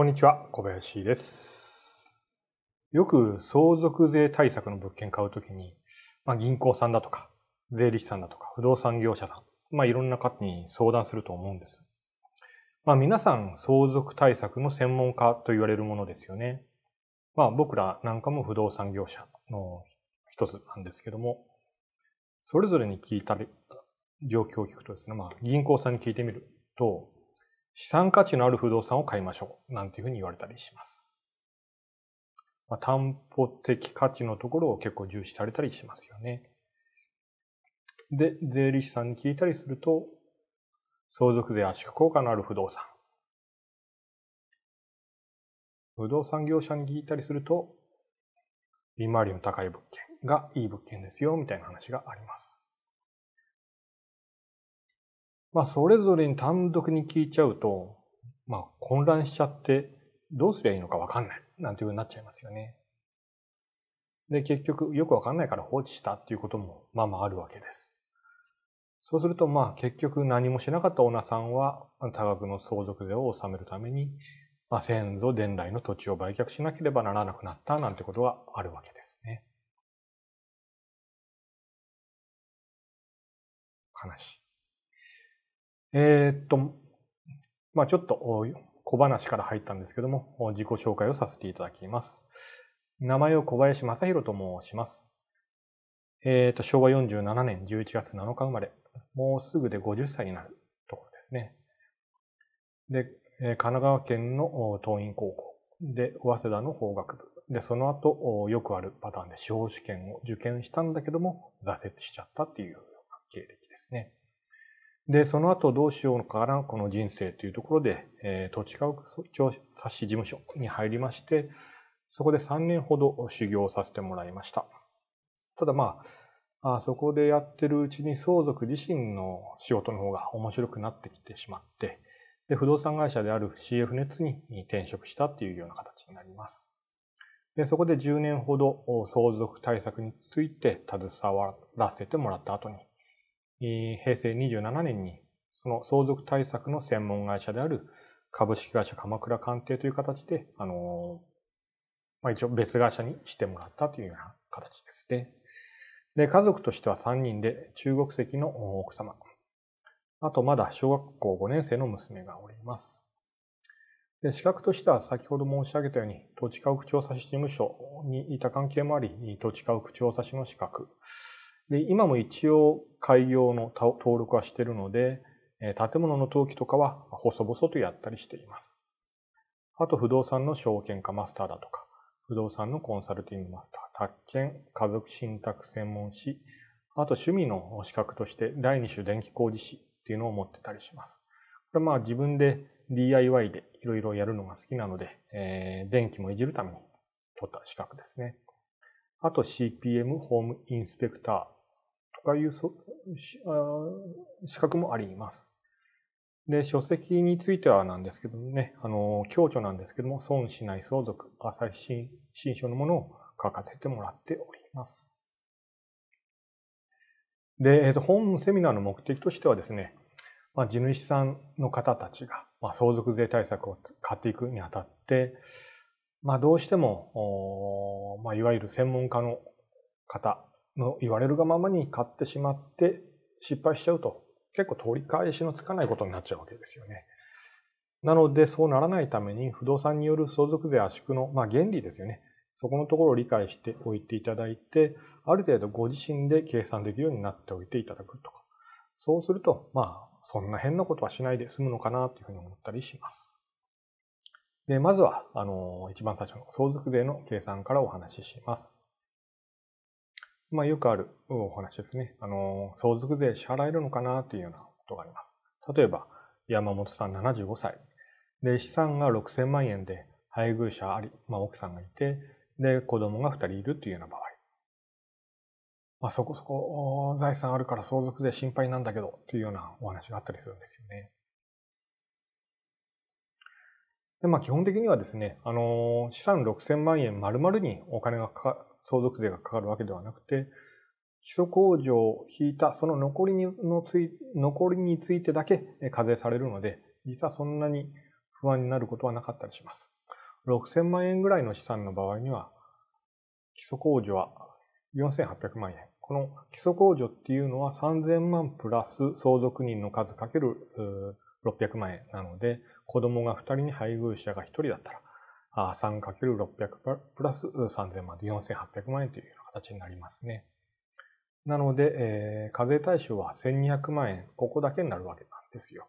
こんにちは、小林です。よく相続税対策の物件買うときに、まあ、銀行さんだとか、税理士さんだとか、不動産業者さん、まあ、いろんな方に相談すると思うんです。まあ、皆さん相続対策の専門家と言われるものですよね。まあ、僕らなんかも不動産業者の一つなんですけども、それぞれに聞いた状況を聞くとですね、まあ、銀行さんに聞いてみると、資産価値のある不動産を買いましょう。なんていうふうに言われたりします。まあ、担保的価値のところを結構重視されたりしますよね。で、税理士さんに聞いたりすると、相続税圧縮効果のある不動産。不動産業者に聞いたりすると、利回りの高い物件がいい物件ですよ、みたいな話があります。まあ、それぞれに単独に聞いちゃうと、まあ、混乱しちゃって、どうすりゃいいのかわかんない、なんていうふうになっちゃいますよね。で、結局、よくわかんないから放置したっていうことも、まあまああるわけです。そうすると、まあ、結局何もしなかったオーナーさんは、多額の相続税を納めるために、まあ、先祖伝来の土地を売却しなければならなくなったなんてことがあるわけですね。悲しい。えー、っと、まあちょっと小話から入ったんですけども、自己紹介をさせていただきます。名前を小林正宏と申します。えー、っと、昭和47年11月7日生まれ、もうすぐで50歳になるところですね。で、神奈川県の桐院高校で、早稲田の法学部。で、その後、よくあるパターンで司法試験を受験したんだけども、挫折しちゃったっていうような経歴ですね。で、その後どうしようかな、この人生というところで、えー、土地家屋調査士事務所に入りまして、そこで3年ほど修行させてもらいました。ただまあ、あそこでやってるうちに相続自身の仕事の方が面白くなってきてしまって、で不動産会社である CF ネッツに転職したっていうような形になります。でそこで10年ほど相続対策について携わらせてもらった後に、平成27年に、その相続対策の専門会社である株式会社鎌倉鑑定という形で、あの、まあ、一応別会社にしてもらったというような形ですね。で、家族としては3人で、中国籍の奥様、あとまだ小学校5年生の娘がおります。で資格としては先ほど申し上げたように、土地家屋調査士事務所にいた関係もあり、土地家屋調査士の資格。で、今も一応開業の登録はしてるので、建物の登記とかは細々とやったりしています。あと不動産の証券化マスターだとか、不動産のコンサルティングマスター、宅建、家族信託専門士、あと趣味の資格として第2種電気工事士っていうのを持ってたりします。これまあ自分で DIY でいろいろやるのが好きなので、えー、電気もいじるために取った資格ですね。あと CPM ホームインスペクターとかいう資格もあります。で、書籍についてはなんですけどもね、あの、共著なんですけども、損しない相続、朝日新書のものを書かせてもらっております。で、えっ、ー、と、本セミナーの目的としてはですね、まあ、地主さんの方たちが、まあ、相続税対策を買っていくにあたって、まあ、どうしても、まあ、いわゆる専門家の方の言われるがままに買ってしまって失敗しちゃうと結構取り返しのつかないことになっちゃうわけですよね。なのでそうならないために不動産による相続税圧縮の、まあ、原理ですよね。そこのところを理解しておいていただいて、ある程度ご自身で計算できるようになっておいていただくとか。そうすると、まあ、そんな変なことはしないで済むのかなというふうに思ったりします。で、まずは、あの、一番最初の相続税の計算からお話しします。まあ、よくあるお話ですね。あの、相続税支払えるのかなというようなことがあります。例えば、山本さん75歳。で、資産が6000万円で、配偶者あり、まあ、奥さんがいて、で、子供が2人いるというような場合。まあ、そこそこ財産あるから相続税心配なんだけど、というようなお話があったりするんですよね。で、まあ、基本的にはですね、あの、資産6000万円丸々にお金がか相続税がかかるわけではなくて、基礎控除を引いたその残りにのつい残りについてだけ課税されるので、実はそんなに不安になることはなかったりします。6000万円ぐらいの資産の場合には、基礎控除は4800万円。この基礎控除っていうのは3000万プラス相続人の数かける600万円なので、子供が2人に配偶者が1人だったら、3×600 プラス3000万で4800万円という形になりますね。なので、えー、課税対象は1200万円、ここだけになるわけなんですよ。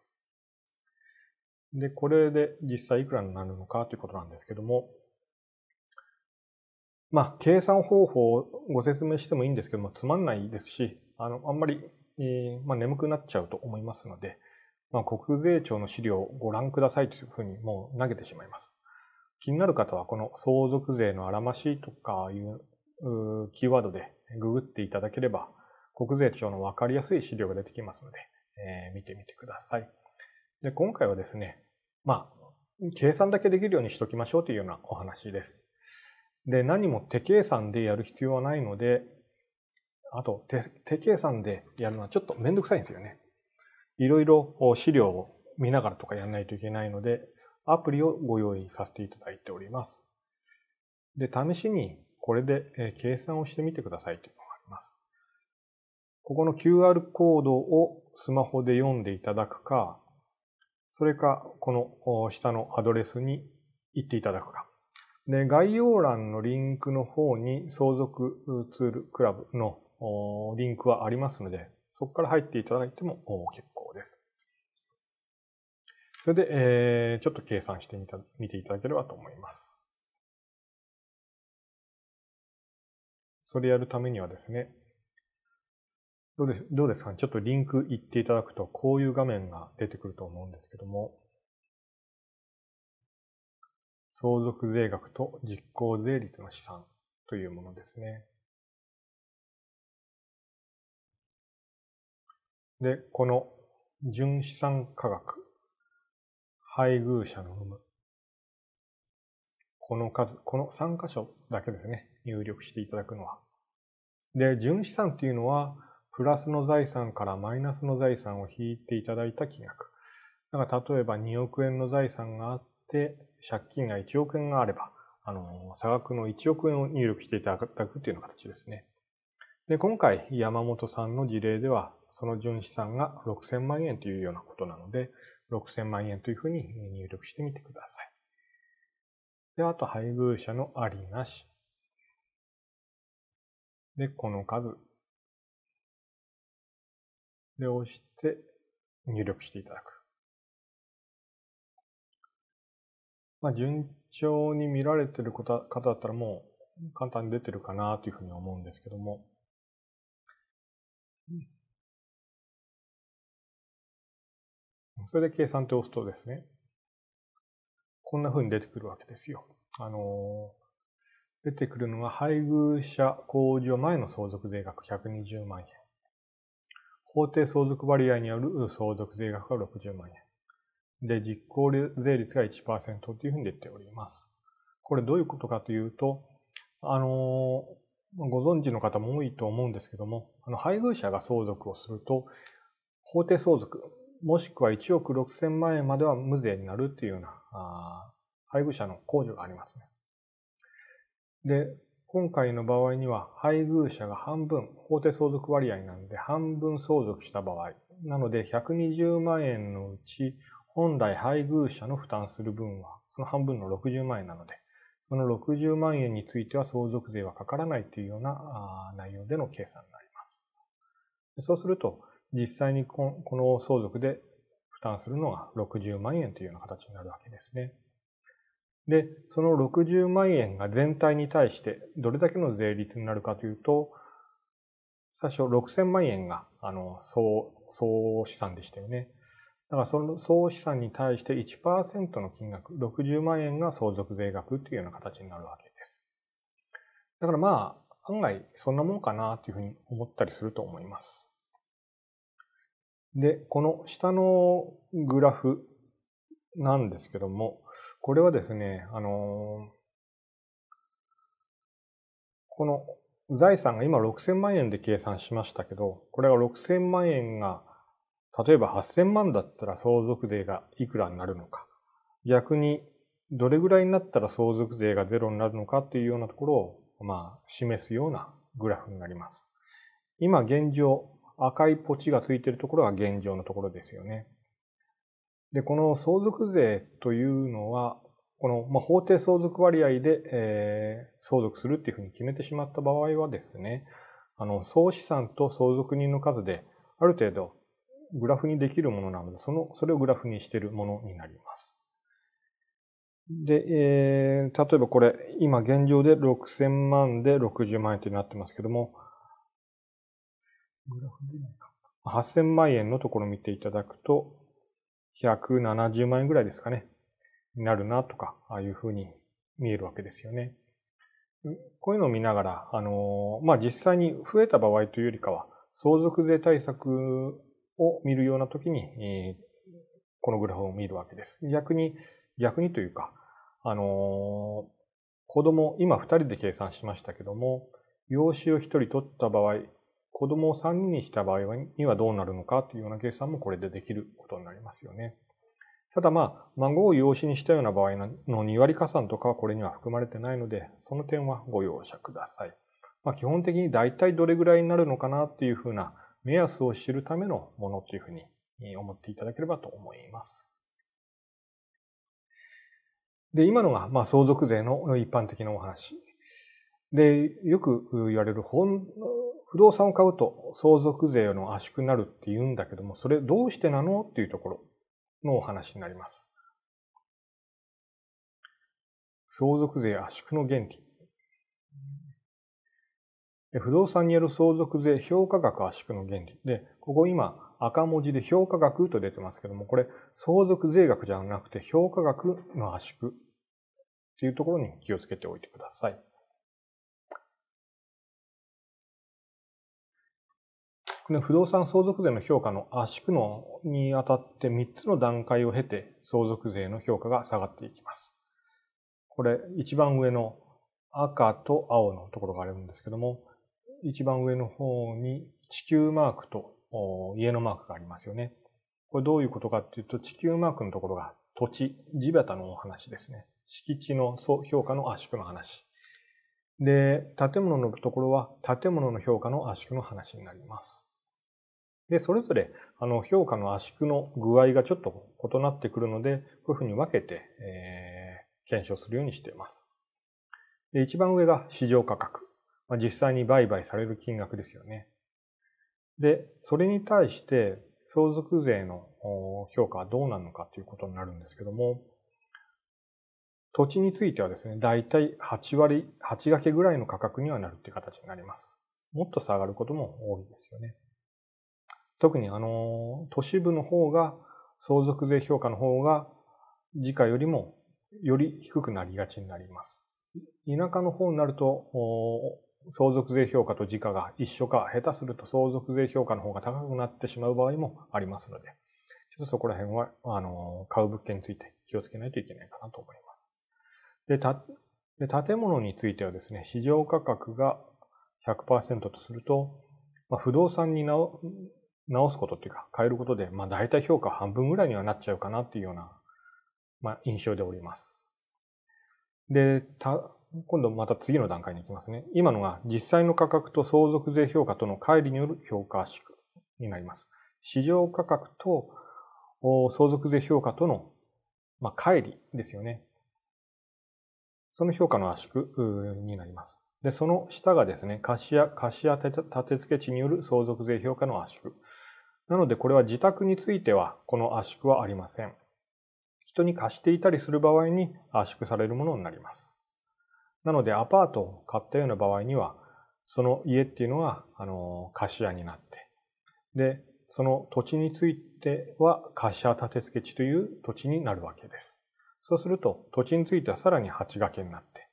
で、これで実際いくらになるのかということなんですけども、まあ、計算方法をご説明してもいいんですけども、つまんないですし、あの、あんまり、えー、まあ、眠くなっちゃうと思いますので、まあ、国税庁の資料をご覧くださいというふうにもう投げてしまいます。気になる方はこの相続税のあらましいとかいうキーワードでググっていただければ、国税庁のわかりやすい資料が出てきますので、えー、見てみてください。で、今回はですね、まあ、計算だけできるようにしときましょうというようなお話です。で、何も手計算でやる必要はないので、あと手、手計算でやるのはちょっとめんどくさいんですよね。いろいろ資料を見ながらとかやらないといけないので、アプリをご用意させていただいております。で、試しにこれで計算をしてみてくださいというのがあります。ここの QR コードをスマホで読んでいただくか、それか、この下のアドレスに行っていただくか。で、概要欄のリンクの方に相続ツールクラブのリンクはありますので、そこから入っていただいても結構です。それで、えー、ちょっと計算してみた、見ていただければと思います。それやるためにはですね、どうですどうですかねちょっとリンク行っていただくと、こういう画面が出てくると思うんですけども、相続税額と実効税率の試算というものですね。で、この純資産価額配偶者の有無。この数、この3箇所だけですね、入力していただくのは。で、純資産っていうのは、プラスの財産からマイナスの財産を引いていただいた金額。だから例えば2億円の財産があって、借金が1億円があれば、あの、差額の1億円を入力していただくっていうような形ですね。で、今回、山本さんの事例では、その純資産が6000万円というようなことなので、6000万円というふうに入力してみてください。で、あと配偶者のありなし。で、この数。で、押して入力していただく。まあ、順調に見られてる方だったらもう簡単に出てるかなというふうに思うんですけども、それで計算って押すとですね、こんな風に出てくるわけですよ。あの、出てくるのが配偶者控除前の相続税額120万円。法定相続割合による相続税額が60万円。で、実効税率が1%というふうに出ております。これどういうことかというと、あの、ご存知の方も多いと思うんですけども、あの配偶者が相続をすると、法定相続、もしくは1億6000万円までは無税になるっていうような、あ配偶者の控除がありますね。で、今回の場合には、配偶者が半分、法定相続割合なんで、半分相続した場合、なので120万円のうち、本来配偶者の負担する分は、その半分の60万円なので、その60万円については相続税はかからないというような内容での計算になります。そうすると、実際にこの相続で負担するのが60万円というような形になるわけですね。で、その60万円が全体に対してどれだけの税率になるかというと、最初6000万円が、あの、総、総資産でしたよね。だからその総資産に対して1%の金額、60万円が相続税額というような形になるわけです。だからまあ、案外そんなもんかなというふうに思ったりすると思います。で、この下のグラフなんですけども、これはですね、あのー、この財産が今6000万円で計算しましたけど、これが6000万円が、例えば8000万だったら相続税がいくらになるのか、逆にどれぐらいになったら相続税がゼロになるのかというようなところを、まあ、示すようなグラフになります。今現状、赤いポチがついてるところが現状のところですよね。で、この相続税というのは、この、まあ、法定相続割合で、えー、相続するっていうふうに決めてしまった場合はですね、あの、総資産と相続人の数で、ある程度、グラフにできるものなので、その、それをグラフにしているものになります。で、えー、例えばこれ、今現状で6000万で60万円となってますけども、グラフ出ないか。8000万円のところを見ていただくと、170万円ぐらいですかね、になるなとか、ああいうふうに見えるわけですよね。こういうのを見ながら、あの、まあ、実際に増えた場合というよりかは、相続税対策を見るような時に、このグラフを見るわけです。逆に、逆にというか、あの、子供、今2人で計算しましたけども、養子を1人取った場合、子供を3人にした場合にはどうなるのかというような計算もこれでできることになりますよね。ただまあ、孫を養子にしたような場合の2割加算とかはこれには含まれてないので、その点はご容赦ください。まあ、基本的に大体どれぐらいになるのかなというふうな目安を知るためのものというふうに思っていただければと思います。で、今のがまあ相続税の一般的なお話で、よく言われる本、不動産を買うと相続税の圧縮になるって言うんだけども、それどうしてなのっていうところのお話になります。相続税圧縮の原理。不動産による相続税評価額圧縮の原理。で、ここ今赤文字で評価額と出てますけども、これ相続税額じゃなくて評価額の圧縮っていうところに気をつけておいてください。不動産相続税の評価の圧縮のにあたって3つの段階を経て相続税の評価が下がっていきます。これ一番上の赤と青のところがあるんですけども、一番上の方に地球マークと家のマークがありますよね。これどういうことかっていうと、地球マークのところが土地、地べたのお話ですね。敷地の評価の圧縮の話。で、建物のところは建物の評価の圧縮の話になります。で、それぞれ、あの、評価の圧縮の具合がちょっと異なってくるので、こういうふうに分けて、えー、検証するようにしています。で、一番上が市場価格。まあ、実際に売買される金額ですよね。で、それに対して、相続税の評価はどうなるのかということになるんですけども、土地についてはですね、だいたい8割、8掛けぐらいの価格にはなるっていう形になります。もっと下がることも多いですよね。特にあの、都市部の方が、相続税評価の方が、時価よりもより低くなりがちになります。田舎の方になると、相続税評価と時価が一緒か、下手すると相続税評価の方が高くなってしまう場合もありますので、ちょっとそこら辺は、あの、買う物件について気をつけないといけないかなと思います。で、た、で建物についてはですね、市場価格が100%とすると、まあ、不動産にな直すことっていうか、変えることで、まあ大体評価半分ぐらいにはなっちゃうかなっていうような、まあ印象でおります。で、た、今度また次の段階に行きますね。今のが実際の価格と相続税評価との乖離による評価になります。市場価格と相続税評価との、まあ、乖離ですよね。その評価の圧縮になります。で、その下がですね、貸し屋、貸し屋建て付け地による相続税評価の圧縮。なのでこれは自宅についてはこの圧縮はありません。人に貸していたりする場合に圧縮されるものになります。なのでアパートを買ったような場合には、その家っていうのは、あの、貸家になって、で、その土地については貸し屋建て付け地という土地になるわけです。そうすると、土地についてはさらに8掛けになって、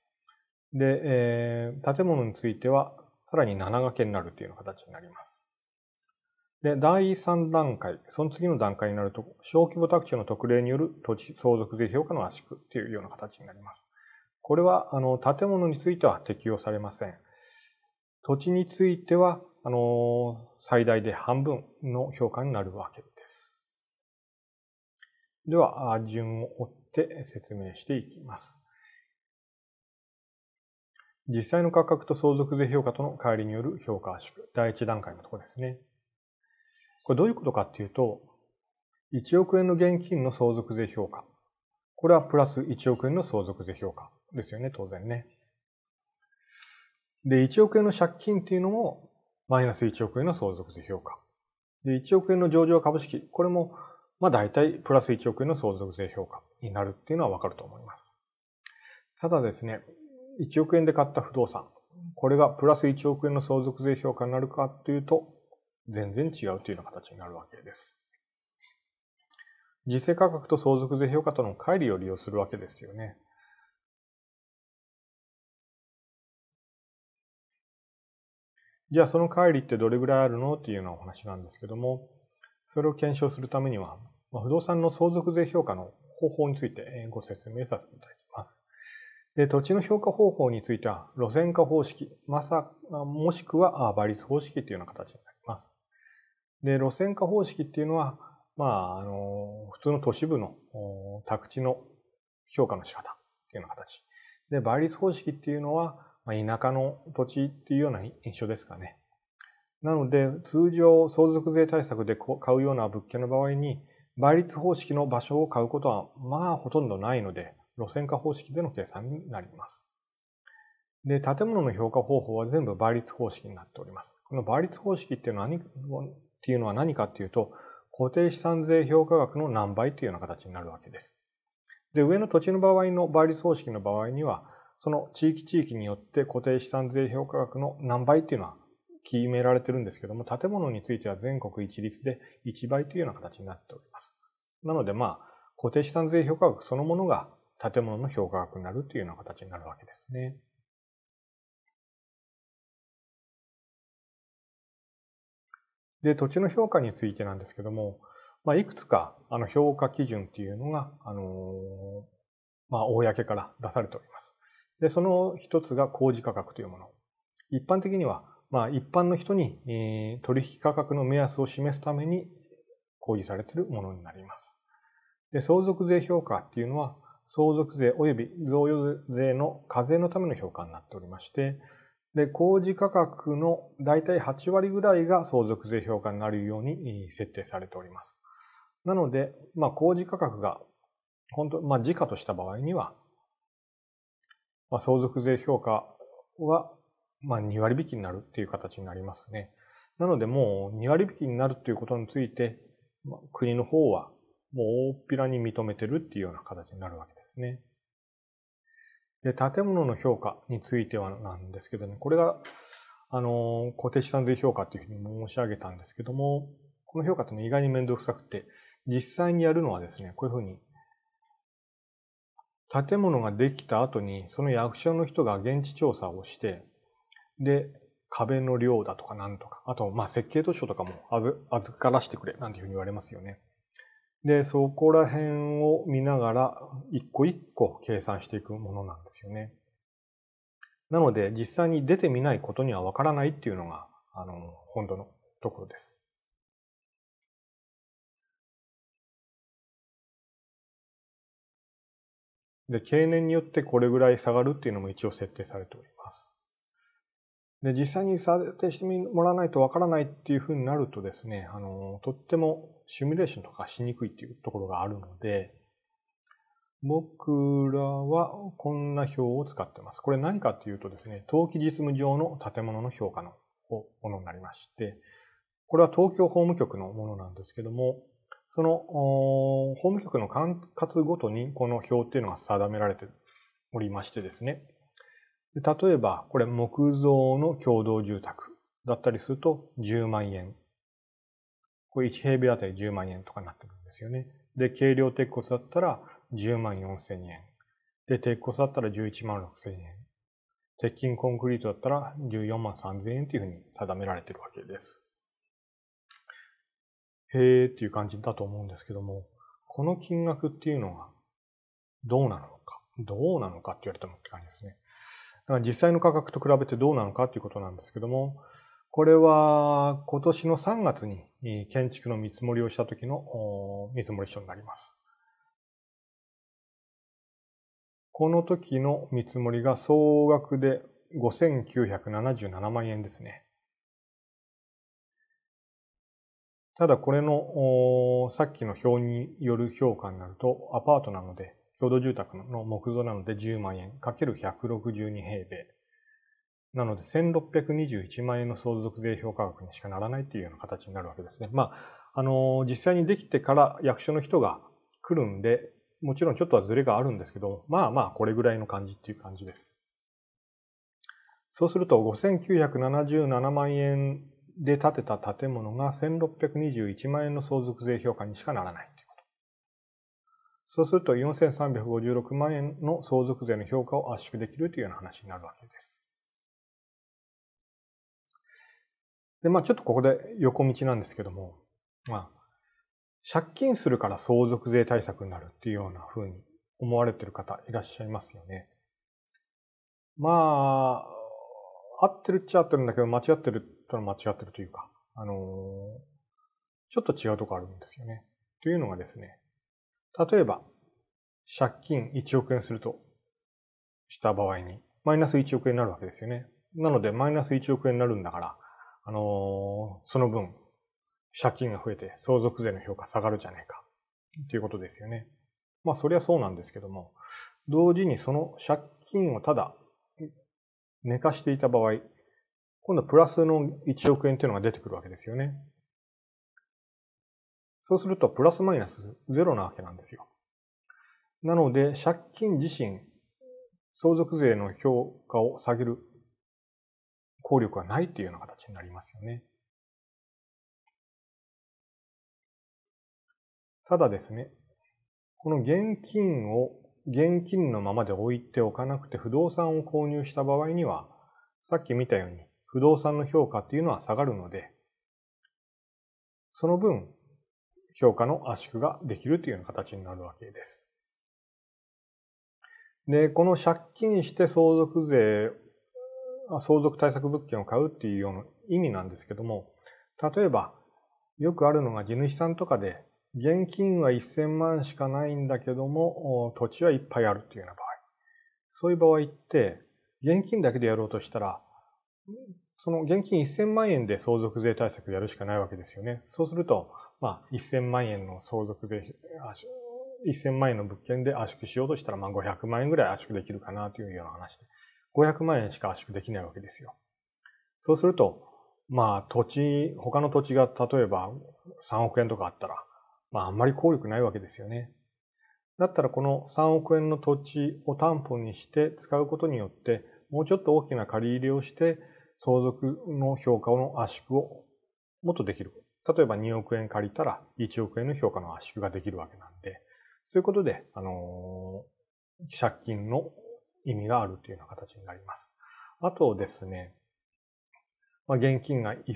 で、えー、建物についてはさらに7掛けになるというような形になります。で、第3段階、その次の段階になると、小規模宅地の特例による土地相続税評価の圧縮というような形になります。これは、あの、建物については適用されません。土地については、あの、最大で半分の評価になるわけです。では、順を追って説明していきます。実際の価格と相続税評価との乖離による評価圧縮。第1段階のところですね。これどういうことかっていうと、1億円の現金の相続税評価。これはプラス1億円の相続税評価ですよね、当然ね。で、1億円の借金っていうのも、マイナス1億円の相続税評価。で、1億円の上場株式。これも、まあ大体プラス1億円の相続税評価になるっていうのはわかると思います。ただですね、1億円で買った不動産。これがプラス1億円の相続税評価になるかというと、全然違うというような形になるわけです。実勢価格と相続税評価との乖離を利用するわけですよね。じゃあその乖離ってどれぐらいあるのっていうようなお話なんですけども、それを検証するためには、不動産の相続税評価の方法についてご説明させていただきます。で土地の評価方法については、路線化方式、まさ、もしくは倍率方式というような形になります。で、路線化方式っていうのは、まあ、あの、普通の都市部の宅地の評価の仕方っていうような形。で、倍率方式っていうのは、まあ、田舎の土地っていうような印象ですかね。なので、通常、相続税対策で買うような物件の場合に、倍率方式の場所を買うことは、まあ、ほとんどないので、路線化方式での計算になります。で、建物の評価方法は全部倍率方式になっております。この倍率方式っていうのは何っていうのは何かっていうと、固定資産税評価額の何倍というような形になるわけです。で、上の土地の場合の倍率方式の場合には、その地域地域によって固定資産税評価額の何倍っていうのは決められてるんですけども、建物については全国一律で1倍というような形になっております。なので、まあ、固定資産税評価額そのものが建物の評価額になるというような形になるわけですね。で、土地の評価についてなんですけども、まあ、いくつか、あの、評価基準っていうのが、あの、まあ、公から出されております。で、その一つが工事価格というもの。一般的には、まあ、一般の人に、え取引価格の目安を示すために公示されているものになります。で、相続税評価っていうのは、相続税及び贈与税の課税のための評価になっておりまして、で、工事価格の大体8割ぐらいが相続税評価になるように設定されております。なので、まあ、工事価格が、本当まあ、時価とした場合には、まあ、相続税評価は、まあ、2割引きになるっていう形になりますね。なので、もう2割引きになるということについて、まあ、国の方は、もう大っぴらに認めてるっていうような形になるわけですね。で、建物の評価についてはなんですけどね、これが、あの、固定資産税評価というふうに申し上げたんですけども、この評価って意外に面倒くさくて、実際にやるのはですね、こういうふうに、建物ができた後に、その役所の人が現地調査をして、で、壁の量だとかなんとか、あと、ま設計図書とかも預からしてくれ、なんていうふうに言われますよね。で、そこら辺を見ながら、一個一個計算していくものなんですよね。なので、実際に出てみないことにはわからないっていうのが、あの、本当のところです。で、経年によってこれぐらい下がるっていうのも一応設定されております。で、実際に査定してもらわないとわからないっていうふうになるとですね、あの、とってもシミュレーションとかしにくいっていうところがあるので、僕らはこんな表を使ってます。これ何かっていうとですね、登記実務上の建物の評価のものになりまして、これは東京法務局のものなんですけども、その法務局の管轄ごとにこの表っていうのが定められておりましてですね、例えば、これ木造の共同住宅だったりすると10万円。これ1平米あたり10万円とかになってくるんですよね。で、軽量鉄骨だったら10万4千円。で、鉄骨だったら11万6千円。鉄筋コンクリートだったら14万3千円というふうに定められているわけです。へーっていう感じだと思うんですけども、この金額っていうのはどうなのか、どうなのかって言われてもって感じですね。実際の価格と比べてどうなのかということなんですけども、これは今年の3月に建築の見積もりをした時の見積もり書になります。この時の見積もりが総額で5977万円ですね。ただこれのさっきの表による評価になるとアパートなので共同住宅の木造なので10万円 ×162 平米。なので1621万円の相続税評価額にしかならないというような形になるわけですね。まあ、あの、実際にできてから役所の人が来るんで、もちろんちょっとはズレがあるんですけど、まあまあこれぐらいの感じっていう感じです。そうすると5977万円で建てた建物が1621万円の相続税評価にしかならない。そうすると4356万円の相続税の評価を圧縮できるというような話になるわけです。で、まあちょっとここで横道なんですけども、まあ、借金するから相続税対策になるっていうようなふうに思われてる方いらっしゃいますよね。まあ、合ってるっちゃ合ってるんだけど、間違ってると間違ってるというか、あのちょっと違うとこあるんですよね。というのがですね、例えば、借金1億円するとした場合に、マイナス1億円になるわけですよね。なので、マイナス1億円になるんだから、あのー、その分、借金が増えて相続税の評価下がるじゃねえか。ということですよね。まあ、そりゃそうなんですけども、同時にその借金をただ寝かしていた場合、今度はプラスの1億円というのが出てくるわけですよね。そうするとプラスマイナスゼロなわけなんですよ。なので、借金自身、相続税の評価を下げる効力はないというような形になりますよね。ただですね、この現金を現金のままで置いておかなくて不動産を購入した場合には、さっき見たように不動産の評価っていうのは下がるので、その分評価の圧縮ができるというような形になるわけです。で、この借金して相続税、相続対策物件を買うっていうような意味なんですけども、例えば、よくあるのが地主さんとかで、現金は1000万しかないんだけども、土地はいっぱいあるっていうような場合。そういう場合って、現金だけでやろうとしたら、その現金1000万円で相続税対策やるしかないわけですよね。そうすると、まあ、1000万円の相続税、1000万円の物件で圧縮しようとしたら、まあ、500万円ぐらい圧縮できるかなというような話で、500万円しか圧縮できないわけですよ。そうすると、まあ、土地、他の土地が例えば3億円とかあったら、まあ、あんまり効力ないわけですよね。だったら、この3億円の土地を担保にして使うことによって、もうちょっと大きな借り入れをして、相続の評価の圧縮をもっとできる。例えば2億円借りたら1億円の評価の圧縮ができるわけなんで、そういうことで、あの借金の意味があるというような形になります。あとですね、まあ、現金が1000、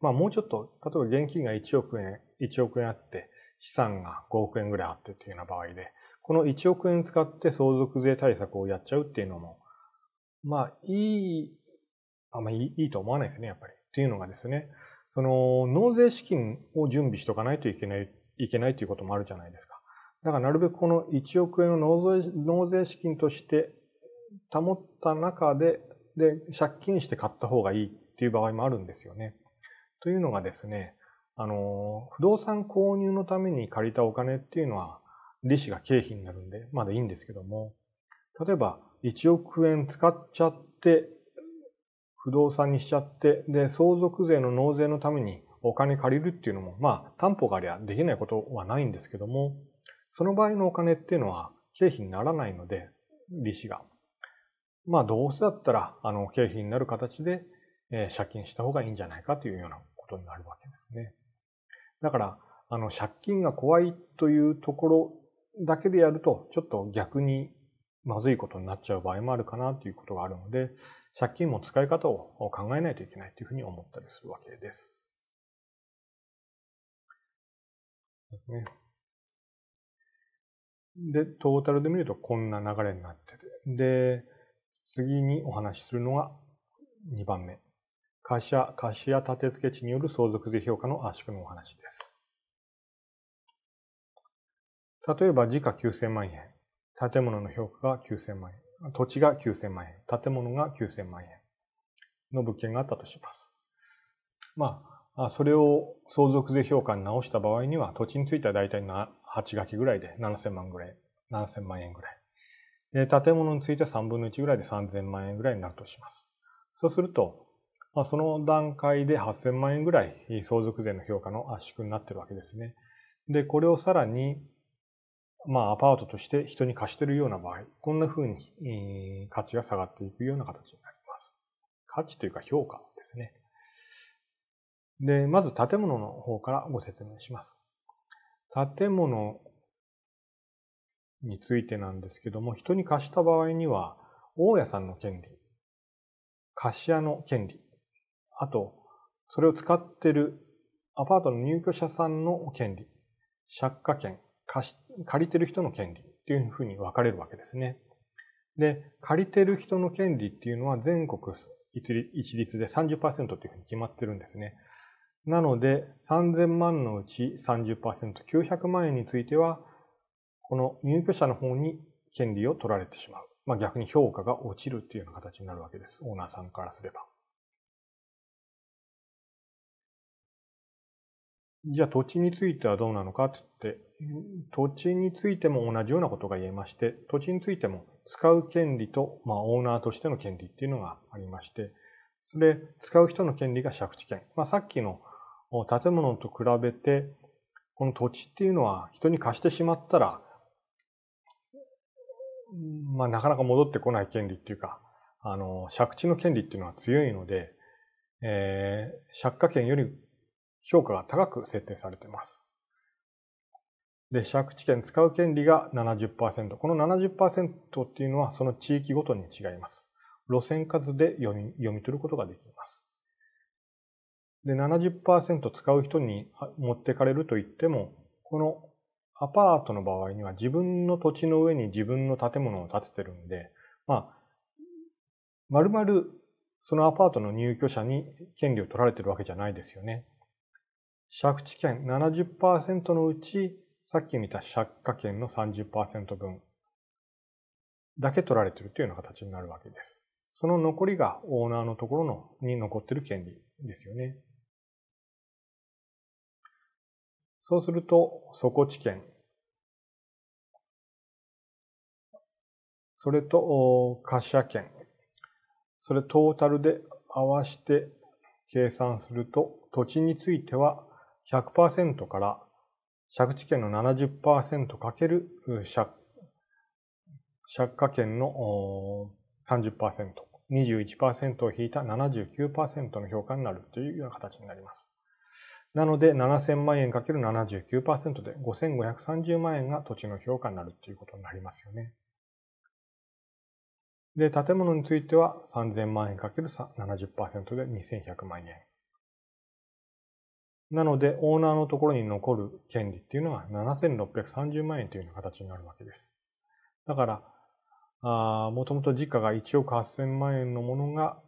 まあもうちょっと、例えば現金が1億円、1億円あって、資産が5億円ぐらいあってというような場合で、この1億円使って相続税対策をやっちゃうっていうのも、まあいいあんまりいいと思わないですね、やっぱり。っていうのがですね、その、納税資金を準備しとかないといけない、いけないということもあるじゃないですか。だからなるべくこの1億円を納税納税資金として保った中で、で、借金して買った方がいいっていう場合もあるんですよね。というのがですね、あの、不動産購入のために借りたお金っていうのは、利子が経費になるんで、まだいいんですけども、例えば1億円使っちゃって、不動産にしちゃって、で、相続税の納税のためにお金借りるっていうのも、まあ、担保がありゃできないことはないんですけども、その場合のお金っていうのは経費にならないので、利子が。まあ、どうせだったら、あの、経費になる形で、えー、借金した方がいいんじゃないかというようなことになるわけですね。だから、あの、借金が怖いというところだけでやると、ちょっと逆にまずいことになっちゃう場合もあるかなということがあるので、借金も使い方を考えないといけないというふうに思ったりするわけです。ですね。で、トータルで見るとこんな流れになってて、で、次にお話しするのが2番目。貸し屋、貸し屋建付地による相続税評価の圧縮のお話です。例えば、時価9000万円。建物の評価が9000万円、土地が9000万円、建物が9000万円の物件があったとします。まあ、それを相続税評価に直した場合には、土地については大体8書きぐらいで7000万ぐらい、7000万円ぐらい。で、建物については3分の1ぐらいで3000万円ぐらいになるとします。そうすると、まあ、その段階で8000万円ぐらい相続税の評価の圧縮になってるわけですね。で、これをさらにまあ、アパートとして人に貸してるような場合、こんな風に価値が下がっていくような形になります。価値というか評価ですね。で、まず建物の方からご説明します。建物についてなんですけども、人に貸した場合には、大家さんの権利、貸し屋の権利、あと、それを使っているアパートの入居者さんの権利、借家権、貸し、借りてる人の権利っていうふうに分かれるわけですね。で、借りてる人の権利っていうのは全国一律で30%っていうふうに決まってるんですね。なので、3000万のうち30%、900万円については、この入居者の方に権利を取られてしまう。まあ逆に評価が落ちるっていうような形になるわけです。オーナーさんからすれば。じゃあ土地についてはどうなのかって言って土地についても同じようなことが言えまして、土地についても使う権利と、まあ、オーナーとしての権利っていうのがありまして、それ、使う人の権利が借地権。まあ、さっきの建物と比べて、この土地っていうのは人に貸してしまったら、まあ、なかなか戻ってこない権利っていうか、あの、借地の権利っていうのは強いので、えー、借家権より評価が高く設定されています。で、借地権使う権利が70%。この70%っていうのはその地域ごとに違います。路線数で読み読み取ることができます。で、70%使う人に持ってかれると言っても、このアパートの場合には自分の土地の上に自分の建物を建ててるんで、まあ、丸々そのアパートの入居者に権利を取られてるわけじゃないですよね。借地権70%のうちさっき見た借家権の30%分だけ取られてるというような形になるわけです。その残りがオーナーのところのに残ってる権利ですよね。そうすると、底地権。それと、貸借権。それトータルで合わせて計算すると、土地については100%から借地権の 70%× 借、借家権の30%、21%を引いた79%の評価になるというような形になります。なので、7000万円 ×79% で5530万円が土地の評価になるということになりますよね。で、建物については3000万円 ×70% で2100万円。なので、オーナーのところに残る権利っていうのは7630万円というような形になるわけです。だから、もともと時価が1億8000万円のものが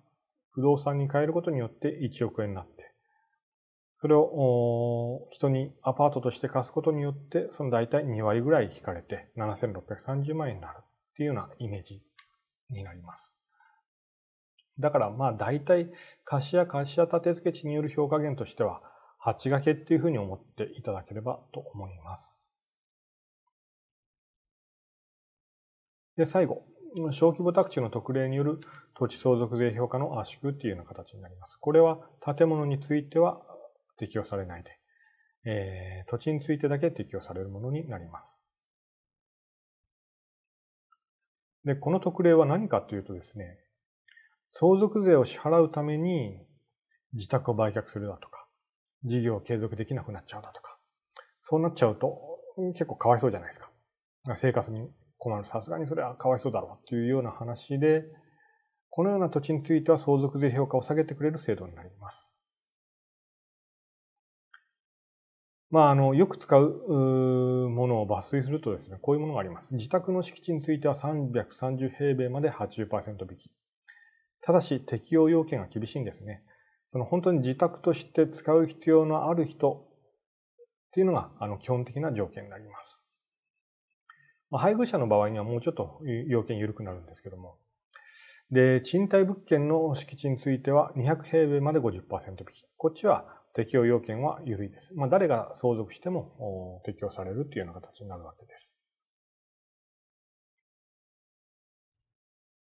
不動産に変えることによって1億円になって、それを人にアパートとして貸すことによって、その大体2割ぐらい引かれて7630万円になるっていうようなイメージになります。だからまあ大体貸しや貸し屋建付地による評価源としては、8掛けっていうふうに思っていただければと思います。で、最後、小規模宅地の特例による土地相続税評価の圧縮っていうような形になります。これは建物については適用されないで、えー、土地についてだけ適用されるものになります。で、この特例は何かというとですね、相続税を支払うために自宅を売却するだとか、事業継続できなくなっちゃうだとか、そうなっちゃうと結構かわいそうじゃないですか。生活に困る。さすがにそれはかわいそうだろうというような話で、このような土地については相続税評価を下げてくれる制度になります。まあ、あの、よく使うものを抜粋するとですね、こういうものがあります。自宅の敷地については330平米まで80%引き。ただし、適用要件が厳しいんですね。その本当に自宅として使う必要のある人っていうのが、あの、基本的な条件になります。まあ、配偶者の場合にはもうちょっと要件緩くなるんですけども。で、賃貸物件の敷地については200平米まで50%引き。こっちは適用要件は緩いです。まあ、誰が相続しても適用されるというような形になるわけです。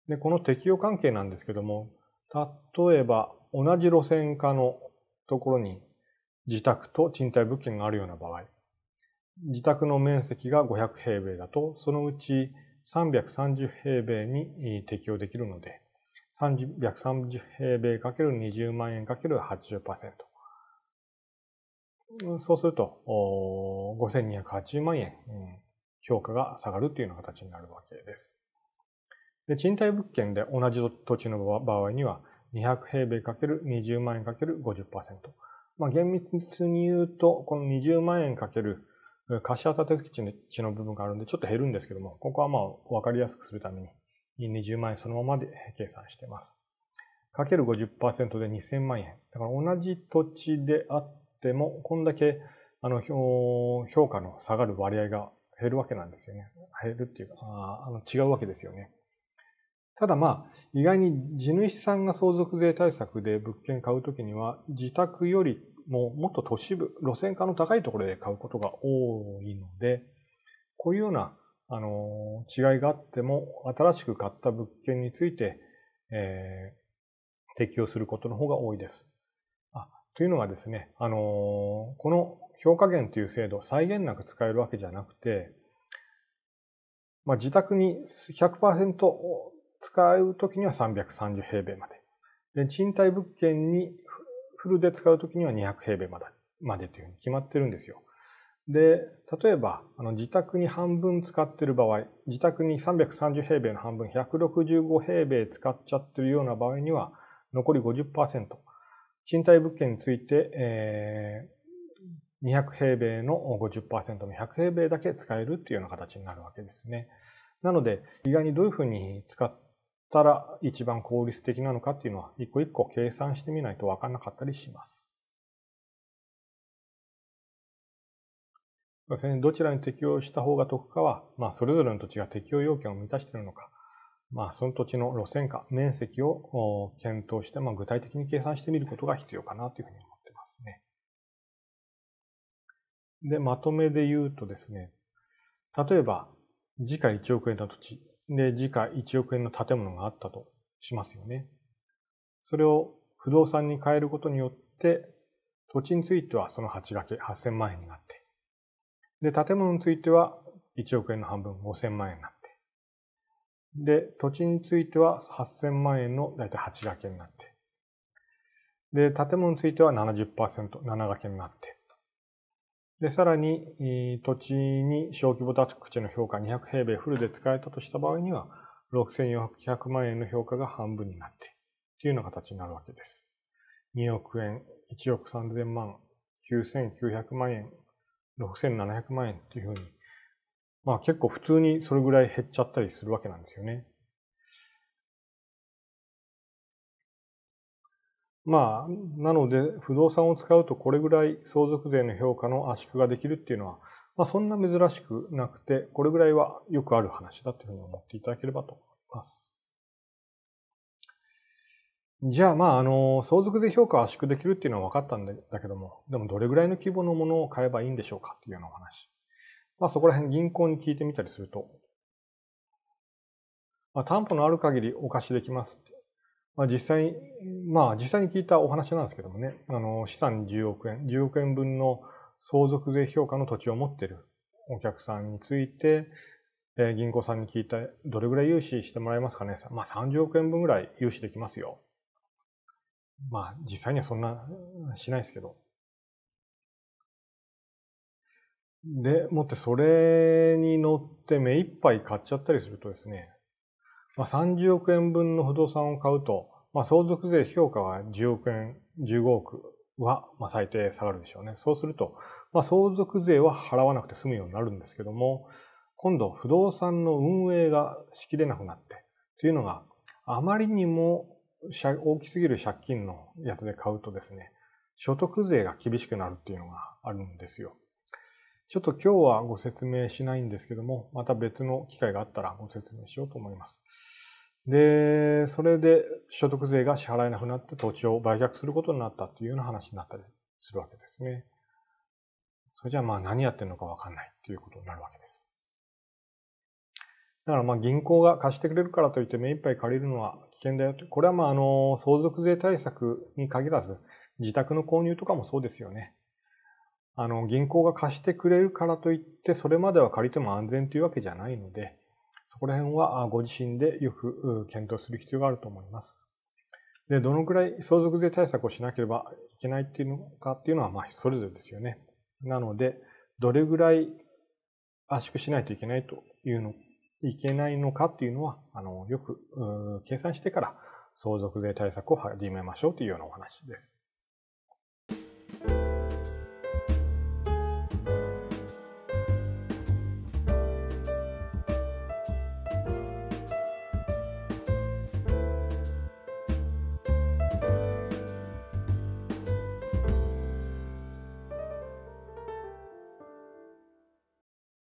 で、この適用関係なんですけども、例えば、同じ路線化のところに自宅と賃貸物件があるような場合、自宅の面積が500平米だと、そのうち330平米に適用できるので、330平米 ×20 万円 ×80%。そうすると、5280万円、評価が下がるというような形になるわけです。で賃貸物件で同じ土地の場合には、200平米 ×20 万円 ×50%。まあ、厳密に言うと、この20万円×貸し当た手付地の部分があるんで、ちょっと減るんですけども、ここはまあ、わかりやすくするために、20万円そのままで計算しています。かける50%で2000万円。だから同じ土地であっても、こんだけ、あの、評価の下がる割合が減るわけなんですよね。減るっていうか、あの違うわけですよね。ただまあ、意外に地主さんが相続税対策で物件買うときには、自宅よりももっと都市部、路線化の高いところで買うことが多いので、こういうような、あの、違いがあっても、新しく買った物件について、えー、適用することの方が多いです。あというのがですね、あのこの評価減という制度、再現なく使えるわけじゃなくて、まあ、自宅に100%使うときには330平米まで。で、賃貸物件にフルで使うときには200平米までまでというふうに決まってるんですよ。で、例えば、あの自宅に半分使ってる場合、自宅に330平米の半分、165平米使っちゃってるような場合には、残り50%。賃貸物件について、えー、200平米の50%の100平米だけ使えるっていうような形になるわけですね。なので、意外にどういうふうに使ったら一番効率的なのかっていうのは一個一個計算してみないと分かんなかったりします。どちらに適用した方が得かは、まあ、それぞれの土地が適用要件を満たしているのか、まあ、その土地の路線か、面積を検討して、まあ、具体的に計算してみることが必要かなというふうに思ってますね。で、まとめで言うとですね、例えば、次回1億円の土地で、時価1億円の建物があったとしますよね。それを不動産に変えることによって、土地についてはその8掛け8000万円になって、で、建物については1億円の半分5000万円になって、で、土地については8000万円の大体8掛けになって、で、建物については70%、7掛けになって、で、さらに、土地に小規模宅地の評価200平米フルで使えたとした場合には、6400万円の評価が半分になって、というような形になるわけです。2億円、1億3000万、9900万円、6700万円というふうに、まあ結構普通にそれぐらい減っちゃったりするわけなんですよね。まあ、なので、不動産を使うとこれぐらい相続税の評価の圧縮ができるっていうのは、まあ、そんな珍しくなくて、これぐらいはよくある話だというふうに思っていただければと思います。じゃあ、まあ、あの、相続税評価を圧縮できるっていうのは分かったんだけども、でもどれぐらいの規模のものを買えばいいんでしょうかっていうようなお話。まあ、そこら辺銀行に聞いてみたりすると、まあ、担保のある限りお貸しできますってまあ、実際に、まあ、実際に聞いたお話なんですけどもね、あの、資産10億円、10億円分の相続税評価の土地を持っているお客さんについて、えー、銀行さんに聞いた、どれぐらい融資してもらえますかね。まあ、30億円分ぐらい融資できますよ。まあ、実際にはそんなしないですけど。で、もってそれに乗って目いっぱい買っちゃったりするとですね、まあ、30億円分の不動産を買うと、まあ、相続税評価は10億円、15億は、まあ、最低下がるでしょうね。そうすると、まあ、相続税は払わなくて済むようになるんですけども、今度不動産の運営がしきれなくなって、というのが、あまりにも大きすぎる借金のやつで買うとですね、所得税が厳しくなるっていうのがあるんですよ。ちょっと今日はご説明しないんですけども、また別の機会があったらご説明しようと思います。で、それで所得税が支払えなくなって土地を売却することになったっていうような話になったりするわけですね。それじゃあまあ何やってるのかわかんないということになるわけです。だからまあ銀行が貸してくれるからといって目いっぱい借りるのは危険だよと。これはまああの相続税対策に限らず自宅の購入とかもそうですよね。あの、銀行が貸してくれるからといって、それまでは借りても安全というわけじゃないので、そこら辺はご自身でよく検討する必要があると思います。で、どのくらい相続税対策をしなければいけないっていうのかっていうのは、まあ、それぞれですよね。なので、どれぐらい圧縮しないといけないというの、いけないのかっていうのは、あの、よく計算してから相続税対策を始めましょうというようなお話です。